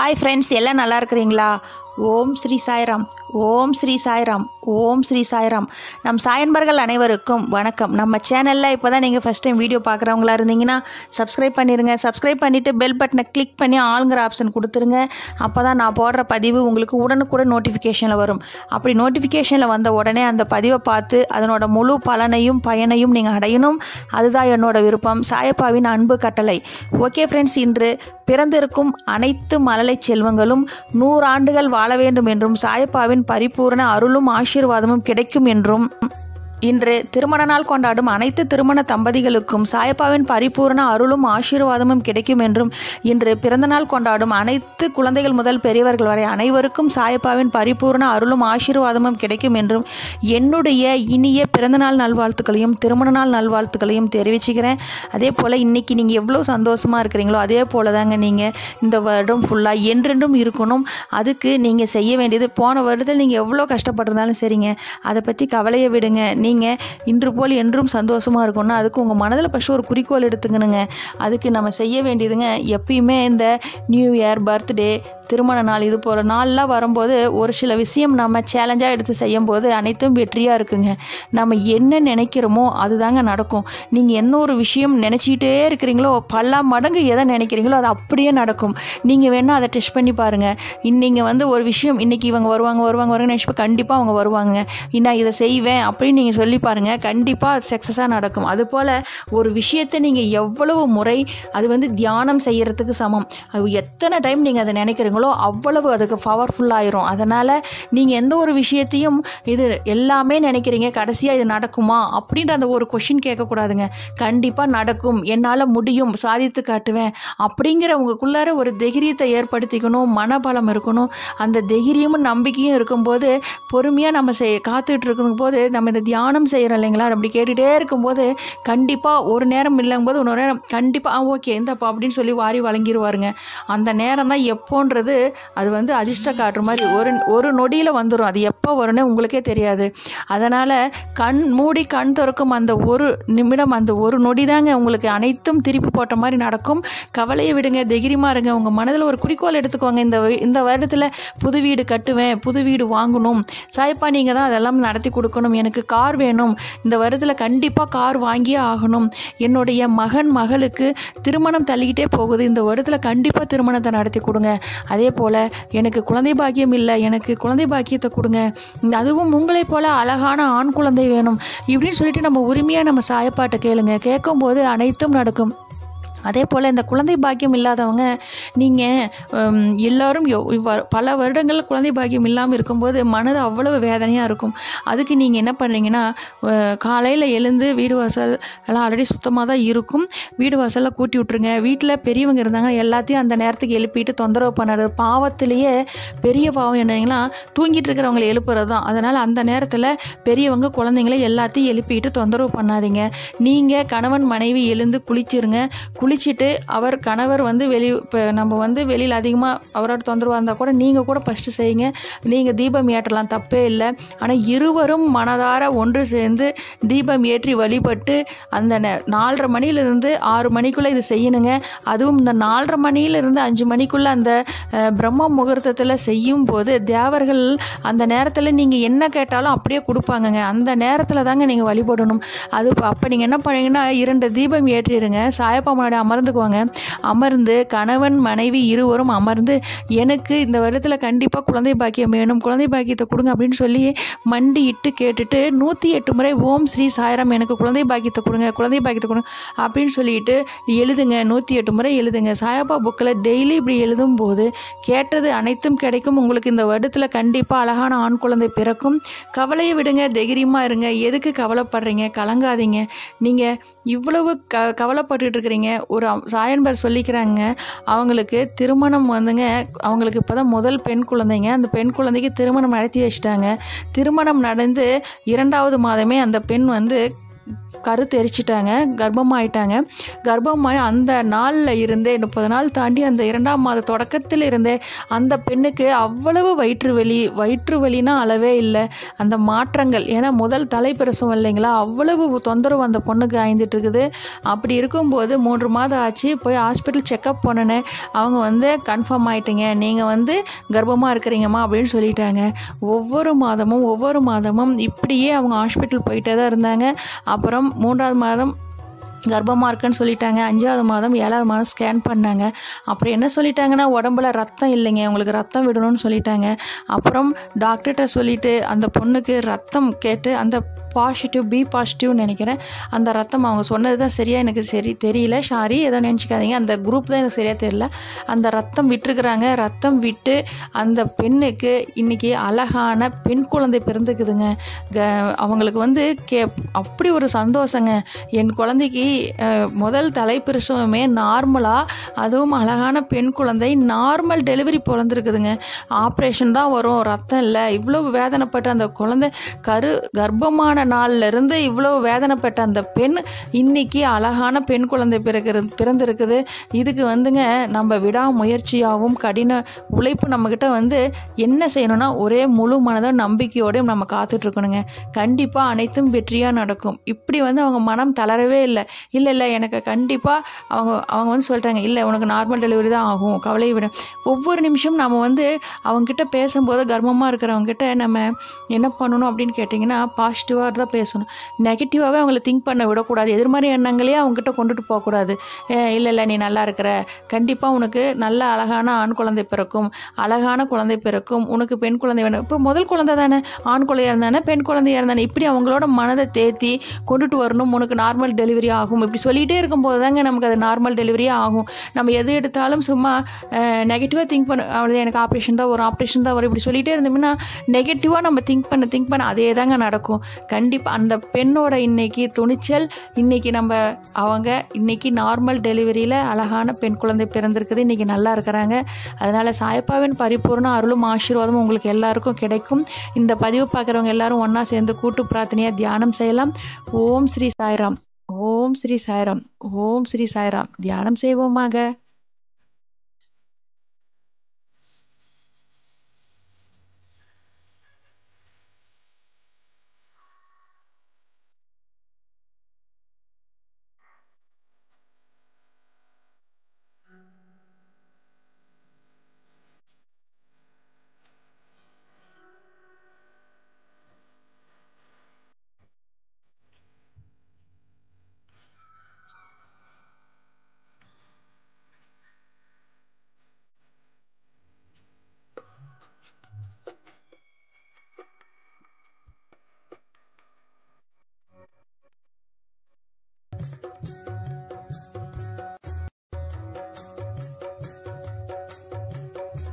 hi friends எல்லாம் நல்லா இருக்கிறீங்களா ஓம் ஸ்ரீ சாய்ராம் ஓம் ஸ்ரீ சாய்ராம் ஓம் ஸ்ரீ சாய்ராம் நம் சாயன்பர்கள் அனைவருக்கும் வணக்கம் நம்ம சேனலில் இப்போ தான் நீங்கள் ஃபஸ்ட் டைம் வீடியோ பார்க்குறவங்களா இருந்தீங்கன்னா சப்ஸ்கிரைப் பண்ணிடுங்க சப்ஸ்கிரைப் பண்ணிவிட்டு பெல் பட்டனை கிளிக் பண்ணி ஆளுங்கிற ஆப்ஷன் கொடுத்துருங்க அப்போ தான் நான் போடுற பதிவு உங்களுக்கு உடனுக்குடன் நோட்டிஃபிகேஷனில் வரும் அப்படி நோட்டிஃபிகேஷனில் வந்த உடனே அந்த பதிவை பார்த்து அதனோட முழு பலனையும் பயனையும் நீங்கள் அடையணும் அதுதான் என்னோட விருப்பம் சாயப்பாவின் அன்பு கட்டளை ஓகே ஃப்ரெண்ட்ஸ் இன்று பிறந்திருக்கும் அனைத்து மலலை செல்வங்களும் நூறாண்டுகள் வாழ வேண்டும் என்றும் சாயப்பாவின் பரிபூர்ண அருளும் ஆசீர்வாதமும் கிடைக்கும் என்றும் இன்று திருமண நாள் கொண்டாடும் அனைத்து திருமண தம்பதிகளுக்கும் சாயப்பாவின் பரிபூர்ண அருளும் ஆசீர்வாதமும் கிடைக்கும் என்றும் இன்று பிறந்தநாள் கொண்டாடும் அனைத்து குழந்தைகள் முதல் பெரியவர்கள் வரை அனைவருக்கும் சாயப்பாவின் பரிபூர்ண அருளும் ஆசீர்வாதமும் கிடைக்கும் என்றும் என்னுடைய இனிய பிறந்தநாள் நல்வாழ்த்துக்களையும் திருமண நாள் நல்வாழ்த்துக்களையும் தெரிவிச்சுக்கிறேன் அதே போல் இன்றைக்கி நீங்கள் எவ்வளோ சந்தோஷமாக இருக்கிறீங்களோ அதே போல் தாங்க நீங்கள் இந்த வருடம் ஃபுல்லாக என்றென்றும் இருக்கணும் அதுக்கு நீங்கள் செய்ய வேண்டியது போன வருடத்தில் நீங்கள் எவ்வளோ கஷ்டப்பட்டிருந்தாலும் சரிங்க அதை பற்றி கவலையை விடுங்க நீ நீங்கள் இன்று போல் என்றும் சந்தோஷமாக இருக்கணும்னா அதுக்கு உங்கள் மனதில் ஃபஸ்ட்டு ஒரு குறிக்கோள் எடுத்துக்கணுங்க அதுக்கு நம்ம செய்ய வேண்டியதுங்க எப்பயுமே இந்த நியூ இயர் பர்த்டே திருமண நாள் இது போல் நாள்லாம் வரும்போது ஒரு சில விஷயம் நம்ம சேலஞ்சாக எடுத்து செய்யும் போது அனைத்தும் வெற்றியாக இருக்குங்க நம்ம என்ன நினைக்கிறோமோ அதுதாங்க நடக்கும் நீங்கள் என்ன ஒரு விஷயம் நினச்சிக்கிட்டே இருக்கிறீங்களோ பல மடங்கு எதை நினைக்கிறீங்களோ அது அப்படியே நடக்கும் நீங்கள் வேணால் அதை டெஸ்ட் பண்ணி பாருங்கள் இன்றைக்கி வந்து ஒரு விஷயம் இன்றைக்கி இவங்க வருவாங்க வருவாங்க வருவாங்க நினச்சி கண்டிப்பாக அவங்க வருவாங்க இன்னும் இதை செய்வேன் அப்படின்னு நீங்கள் சொல்லி பாருங்கள் கண்டிப்பாக சக்ஸஸாக நடக்கும் அதுபோல் ஒரு விஷயத்தை நீங்கள் எவ்வளவு முறை அது வந்து தியானம் செய்கிறதுக்கு சமம் அது எத்தனை டைம் நீங்கள் அதை நினைக்கிறீங்களோ அவ்வளவு அதுக்கு பவர்ஃபுல்லாயிரும் அதனால் நீங்கள் எந்த ஒரு விஷயத்தையும் இது எல்லாமே நினைக்கிறீங்க கடைசியாக இது நடக்குமா அப்படின்ற அந்த ஒரு கொஷின் கேட்கக்கூடாதுங்க கண்டிப்பாக நடக்கும் என்னால் முடியும் சாதித்து காட்டுவேன் அப்படிங்கிற உங்களுக்குள்ளார ஒரு தைரியத்தை ஏற்படுத்திக்கணும் மனபலம் இருக்கணும் அந்த தைரியமும் நம்பிக்கையும் இருக்கும்போது பொறுமையாக நம்ம செய் காத்துக்கிட்டு இருக்கும் போது நம்ம இந்த தியானம் தியானம் செய்கிறோம் இல்லைங்களா அப்படி கேட்டுகிட்டே இருக்கும்போது கண்டிப்பாக ஒரு நேரம் இல்லைங்கும்போது இன்னொரு நேரம் கண்டிப்பாக ஆ ஓகே இந்தப்பா அப்படின்னு சொல்லி வாரி வழங்கிடுவாருங்க அந்த நேரம் தான் எப்போன்றது அது வந்து அதிர்ஷ்ட காட்டுற மாதிரி ஒரு ஒரு நொடியில் வந்துடும் அது எப்போ வரும்னே உங்களுக்கே தெரியாது அதனால் கண் மூடி கண் திறக்கும் அந்த ஒரு நிமிடம் அந்த ஒரு நொடி தாங்க உங்களுக்கு அனைத்தும் திருப்பி போட்ட மாதிரி நடக்கும் கவலையை விடுங்க தைரியமாக இருங்க உங்கள் மனதில் ஒரு குறிக்கோள் எடுத்துக்கோங்க இந்த இந்த வருடத்தில் புது வீடு கட்டுவேன் புது வீடு வாங்கணும் சாய்ப்பா நீங்கள் தான் அதெல்லாம் நடத்தி கொடுக்கணும் எனக்கு கார் வேணும் இந்த வருதில் கண்டிப்பாக கார் வாங்கியே ஆகணும் என்னுடைய மகன் மகளுக்கு திருமணம் தள்ளிக்கிட்டே போகுது இந்த வருதில் கண்டிப்பாக திருமணத்தை நடத்தி கொடுங்க அதே போல் எனக்கு குழந்தை பாக்கியம் இல்லை எனக்கு குழந்தை பாக்கியத்தை கொடுங்க அதுவும் உங்களைப் போல் அழகான ஆண் குழந்தை வேணும் இப்படின்னு சொல்லிட்டு நம்ம உரிமையாக நம்ம சாயப்பாட்டை கேளுங்க கேட்கும்போது அனைத்தும் நடக்கும் அதே போல் இந்த குழந்தை பாக்கியம் இல்லாதவங்க நீங்கள் எல்லோரும் பல வருடங்கள் குழந்தை பாக்கியம் இல்லாமல் இருக்கும்போது மனது அவ்வளவு வேதனையாக இருக்கும் அதுக்கு நீங்கள் என்ன பண்ணுறீங்கன்னா காலையில் எழுந்து வீடு வாசல் எல்லாம் ஆல்ரெடி சுத்தமாக தான் இருக்கும் வீடு வாசலில் கூட்டி விட்ருங்க வீட்டில் பெரியவங்க இருந்தாங்கன்னா எல்லாத்தையும் அந்த நேரத்துக்கு எழுப்பிட்டு தொந்தரவு பண்ணாரு பாவத்திலேயே பெரிய பாவம் என்னங்கன்னா தூங்கிட்டு இருக்கிறவங்களை எழுப்புறது தான் அதனால் அந்த நேரத்தில் பெரியவங்க குழந்தைங்கள எல்லாத்தையும் எழுப்பிட்டு தொந்தரவு பண்ணாதீங்க நீங்கள் கணவன் மனைவி எழுந்து குளிச்சிருங்க குளிச்சுட்டு அவர் கணவர் வந்து வெளி நம்ம வந்து வெளியில் அதிகமாக அவரோட தொந்தரவாக இருந்தால் கூட நீங்கள் கூட ஃபஸ்ட்டு செய்யுங்க நீங்கள் தீபம் ஏற்றலாம் தப்பே இல்லை ஆனால் இருவரும் மனதார ஒன்று சேர்ந்து தீபம் ஏற்றி வழிபட்டு அந்த நாலரை மணியிலிருந்து ஆறு மணிக்குள்ளே இது செய்யணுங்க அதுவும் இந்த நாலரை மணியிலிருந்து அஞ்சு மணிக்குள்ளே அந்த பிரம்ம முகூர்த்தத்தில் செய்யும் போது தேவர்கள் அந்த நேரத்தில் நீங்கள் என்ன கேட்டாலும் அப்படியே கொடுப்பாங்கங்க அந்த நேரத்தில் தாங்க நீங்கள் வழிபடணும் அது அப்போ நீங்கள் என்ன பண்ணீங்கன்னா இரண்டு தீபம் ஏற்றிடுங்க சாயப்பா முன்னாடி அமர்ந்துக்குவாங்க அமர்ந்து கணவன் மனைவி இருவரும் அமர்ந்து எனக்கு இந்த வருடத்தில் கண்டிப்பாக குழந்தை பாக்கியம் வேணும் குழந்தை பாக்கியத்தை கொடுங்க அப்படின்னு சொல்லி மண்டி இட்டு கேட்டுட்டு நூற்றி எட்டு முறை ஓம் ஸ்ரீ சாயரம் எனக்கு குழந்தை பாக்கியத்தை கொடுங்க குழந்தை பாக்கியத்தை கொடுங்க அப்படின்னு சொல்லிட்டு எழுதுங்க நூற்றி எட்டு முறை எழுதுங்க சாயப்பா புக்கில் டெய்லி இப்படி எழுதும்போது கேட்டது அனைத்தும் கிடைக்கும் உங்களுக்கு இந்த வருடத்தில் கண்டிப்பாக அழகான ஆண் குழந்தை பிறக்கும் கவலையை விடுங்க தைரியமாக இருங்க எதுக்கு கவலைப்படுறீங்க கலங்காதீங்க நீங்கள் இவ்வளவு க கவலைப்பட்டுட்டு இருக்கிறீங்க ஒரு சாயன்பர் சொல்லிக்கிறாங்க அவங்களுக்கு அவங்களுக்கு திருமணம் வந்துங்க அவங்களுக்கு இப்போ தான் முதல் பெண் குழந்தைங்க அந்த பெண் குழந்தைக்கு திருமணம் நடத்தி வச்சிட்டாங்க திருமணம் நடந்து இரண்டாவது மாதமே அந்த பெண் வந்து கரு தெரிச்சிட்டாங்க கர்ப்பமாயிட்டாங்க கர்ப்பமாய் அந்த நாளில் இருந்தே முப்பது நாள் தாண்டி அந்த இரண்டாம் மாத தொடக்கத்தில் இருந்தே அந்த பெண்ணுக்கு அவ்வளவு வயிற்று வலி வயிற்று வலினா அளவே இல்லை அந்த மாற்றங்கள் ஏன்னா முதல் தலைப்பிரசவம் இல்லைங்களா அவ்வளவு தொந்தரவு அந்த பொண்ணுக்கு ஆய்ந்துட்டுருக்குது அப்படி இருக்கும்போது மூன்று மாதம் ஆச்சு போய் ஹாஸ்பிட்டல் செக்கப் பண்ணினேன் அவங்க வந்து கன்ஃபார்ம் ஆகிட்டீங்க நீங்கள் வந்து கர்ப்பமாக இருக்கிறீங்கம்மா அப்படின்னு சொல்லிட்டாங்க ஒவ்வொரு மாதமும் ஒவ்வொரு மாதமும் இப்படியே அவங்க ஹாஸ்பிட்டல் போயிட்டே தான் இருந்தாங்க அப்புறம் மூன்றாவது மாதம் கர்ப்பமாக இருக்குன்னு சொல்லிட்டாங்க அஞ்சாவது மாதம் ஏழாவது மாதம் ஸ்கேன் பண்ணாங்க அப்புறம் என்ன சொல்லிட்டாங்கன்னா உடம்புல ரத்தம் இல்லைங்க உங்களுக்கு ரத்தம் விடணும்னு சொல்லிட்டாங்க அப்புறம் டாக்டர்கிட்ட சொல்லிவிட்டு அந்த பொண்ணுக்கு ரத்தம் கேட்டு அந்த பாசிட்டிவ் பி பாசிட்டிவ்னு நினைக்கிறேன் அந்த ரத்தம் அவங்க சொன்னது தான் சரியாக எனக்கு சரி தெரியல ஷாரி எதோ நினச்சிக்காதீங்க அந்த குரூப் தான் எனக்கு சரியாக தெரியல அந்த ரத்தம் விட்டுருக்குறாங்க ரத்தம் விட்டு அந்த பெண்ணுக்கு இன்றைக்கி அழகான பெண் குழந்தை பிறந்துக்குதுங்க அவங்களுக்கு வந்து கே அப்படி ஒரு சந்தோஷங்க என் குழந்தைக்கு முதல் தலைப்பிரசவமே நார்மலாக அதுவும் அழகான பெண் குழந்தை நார்மல் டெலிவரி பிறந்திருக்குதுங்க ஆப்ரேஷன் தான் வரும் ரத்தம் இல்லை இவ்வளோ வேதனைப்பட்டு அந்த குழந்தை கரு கர்ப்பமான கல்யாண நாள்லேருந்து இவ்வளோ வேதனைப்பட்ட அந்த பெண் இன்றைக்கி அழகான பெண் குழந்தை பிறகு பிறந்திருக்குது இதுக்கு வந்துங்க நம்ம விடாமுயற்சியாகவும் கடின உழைப்பு நம்மக்கிட்ட வந்து என்ன செய்யணும்னா ஒரே முழு மனதாக நம்பிக்கையோடையும் நம்ம காத்துட்ருக்கணுங்க கண்டிப்பாக அனைத்தும் வெற்றியாக நடக்கும் இப்படி வந்து அவங்க மனம் தளரவே இல்லை இல்லை இல்லை எனக்கு கண்டிப்பாக அவங்க அவங்க வந்து சொல்லிட்டாங்க இல்லை உனக்கு நார்மல் டெலிவரி தான் ஆகும் கவலையை விட ஒவ்வொரு நிமிஷம் நம்ம வந்து அவங்கக்கிட்ட பேசும்போது கர்வமாக இருக்கிறவங்ககிட்ட நம்ம என்ன பண்ணணும் அப்படின்னு கேட்டிங்கன்னா பாசிட்டிவாக மாதிரி தான் பேசணும் நெகட்டிவாகவே அவங்கள திங்க் பண்ண விடக்கூடாது எதிர்மறை எண்ணங்களையே அவங்ககிட்ட கொண்டுட்டு போகக்கூடாது இல்லை இல்லை நீ நல்லா இருக்கிற கண்டிப்பாக உனக்கு நல்ல அழகான ஆண் குழந்தை பிறக்கும் அழகான குழந்தை பிறக்கும் உனக்கு பெண் குழந்தை வேணும் இப்போ முதல் குழந்தை தானே ஆண் குழந்தையாக இருந்தானே பெண் குழந்தையாக இருந்தானே இப்படி அவங்களோட மனதை தேத்தி கொண்டுட்டு வரணும் உனக்கு நார்மல் டெலிவரி ஆகும் இப்படி சொல்லிகிட்டே இருக்கும்போது தாங்க நமக்கு அது நார்மல் டெலிவரியே ஆகும் நம்ம எது எடுத்தாலும் சும்மா நெகட்டிவாக திங்க் பண்ண அவ்வளோ எனக்கு ஆப்ரேஷன் தான் வரும் ஆப்ரேஷன் தான் வரும் இப்படி சொல்லிகிட்டே இருந்தோம்னா நெகட்டிவாக நம்ம திங்க் பண்ண திங்க் பண்ண அதே தாங்க நடக்கும் கண்டிப்பாக அந்த பெண்ணோட இன்னைக்கு துணிச்சல் இன்னைக்கு நம்ம அவங்க இன்னைக்கு நார்மல் டெலிவரியில் அழகான பெண் குழந்தை பிறந்திருக்குது இன்றைக்கி நல்லா இருக்கிறாங்க அதனால் சாயப்பாவின் பரிபூர்ண அருளும் ஆசீர்வாதம் உங்களுக்கு எல்லாருக்கும் கிடைக்கும் இந்த பதிவு பார்க்குறவங்க எல்லாரும் ஒன்றா சேர்ந்து கூட்டு பிரார்த்தனையாக தியானம் செய்யலாம் ஓம் ஸ்ரீ சாய்ராம் ஓம் ஸ்ரீ சாய்ராம் ஓம் ஸ்ரீ சாய்ராம் தியானம் செய்வோமாக